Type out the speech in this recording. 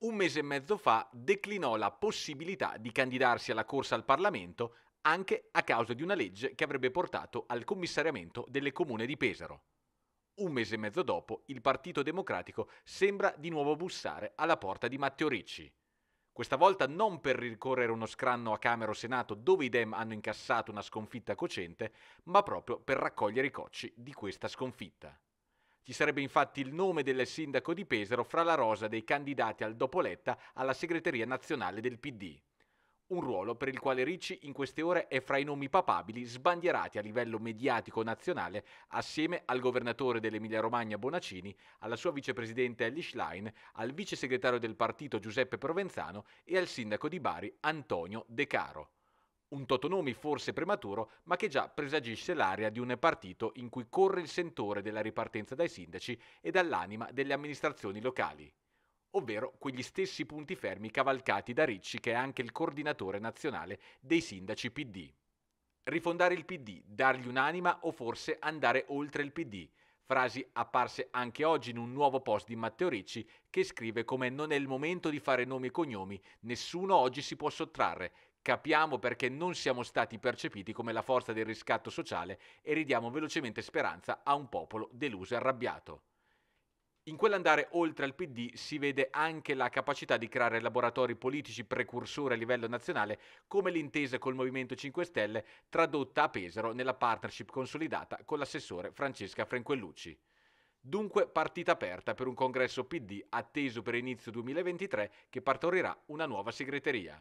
un mese e mezzo fa declinò la possibilità di candidarsi alla corsa al Parlamento anche a causa di una legge che avrebbe portato al commissariamento delle comune di Pesaro. Un mese e mezzo dopo il Partito Democratico sembra di nuovo bussare alla porta di Matteo Ricci. Questa volta non per ricorrere uno scranno a Camera o Senato dove i Dem hanno incassato una sconfitta cocente, ma proprio per raccogliere i cocci di questa sconfitta. Ci sarebbe infatti il nome del sindaco di Pesaro fra la rosa dei candidati al Dopoletta alla segreteria nazionale del PD. Un ruolo per il quale Ricci in queste ore è fra i nomi papabili sbandierati a livello mediatico nazionale assieme al governatore dell'Emilia-Romagna Bonacini, alla sua vicepresidente Ellie Schlein, al vice segretario del partito Giuseppe Provenzano e al sindaco di Bari Antonio De Caro un totonomi forse prematuro, ma che già presagisce l'area di un partito in cui corre il sentore della ripartenza dai sindaci e dall'anima delle amministrazioni locali, ovvero quegli stessi punti fermi cavalcati da Ricci che è anche il coordinatore nazionale dei sindaci PD. Rifondare il PD, dargli un'anima o forse andare oltre il PD, frasi apparse anche oggi in un nuovo post di Matteo Ricci che scrive come non è il momento di fare nomi e cognomi, nessuno oggi si può sottrarre, capiamo perché non siamo stati percepiti come la forza del riscatto sociale e ridiamo velocemente speranza a un popolo deluso e arrabbiato. In quell'andare oltre al PD si vede anche la capacità di creare laboratori politici precursori a livello nazionale, come l'intesa col Movimento 5 Stelle tradotta a Pesaro nella partnership consolidata con l'assessore Francesca Franquellucci. Dunque partita aperta per un congresso PD atteso per inizio 2023 che partorirà una nuova segreteria.